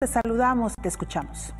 Te saludamos, te escuchamos.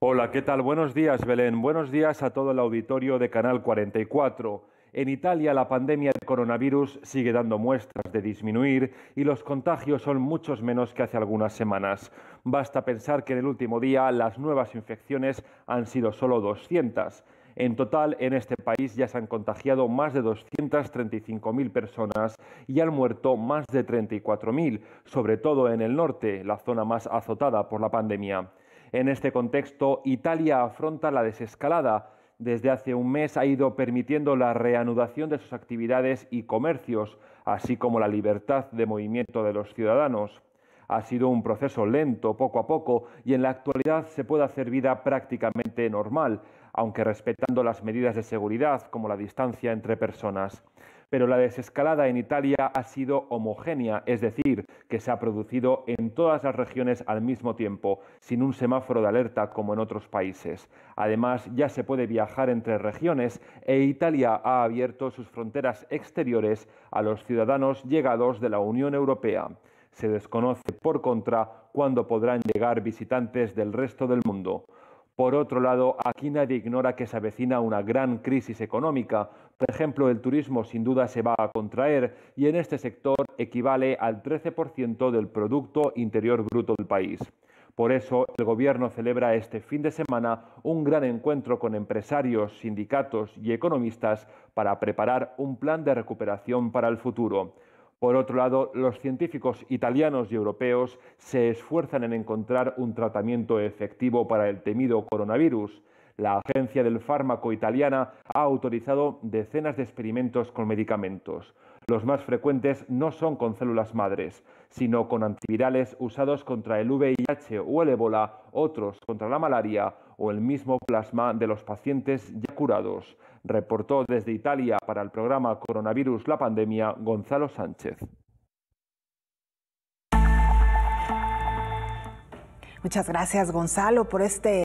Hola, ¿qué tal? Buenos días, Belén. Buenos días a todo el auditorio de Canal 44. En Italia la pandemia del coronavirus sigue dando muestras de disminuir y los contagios son muchos menos que hace algunas semanas. Basta pensar que en el último día las nuevas infecciones han sido solo 200 en total, en este país ya se han contagiado más de 235.000 personas y han muerto más de 34.000, sobre todo en el norte, la zona más azotada por la pandemia. En este contexto, Italia afronta la desescalada. Desde hace un mes ha ido permitiendo la reanudación de sus actividades y comercios, así como la libertad de movimiento de los ciudadanos. Ha sido un proceso lento, poco a poco, y en la actualidad se puede hacer vida prácticamente normal, aunque respetando las medidas de seguridad como la distancia entre personas. Pero la desescalada en Italia ha sido homogénea, es decir, que se ha producido en todas las regiones al mismo tiempo, sin un semáforo de alerta como en otros países. Además, ya se puede viajar entre regiones e Italia ha abierto sus fronteras exteriores a los ciudadanos llegados de la Unión Europea. Se desconoce, por contra, cuándo podrán llegar visitantes del resto del mundo. Por otro lado, aquí nadie ignora que se avecina una gran crisis económica. Por ejemplo, el turismo sin duda se va a contraer y en este sector equivale al 13% del Producto Interior Bruto del país. Por eso, el Gobierno celebra este fin de semana un gran encuentro con empresarios, sindicatos y economistas para preparar un plan de recuperación para el futuro. Por otro lado, los científicos italianos y europeos se esfuerzan en encontrar un tratamiento efectivo para el temido coronavirus. La Agencia del Fármaco Italiana ha autorizado decenas de experimentos con medicamentos. Los más frecuentes no son con células madres, sino con antivirales usados contra el VIH o el ébola, otros contra la malaria o el mismo plasma de los pacientes ya curados, reportó desde Italia para el programa Coronavirus la pandemia Gonzalo Sánchez. Muchas gracias Gonzalo por este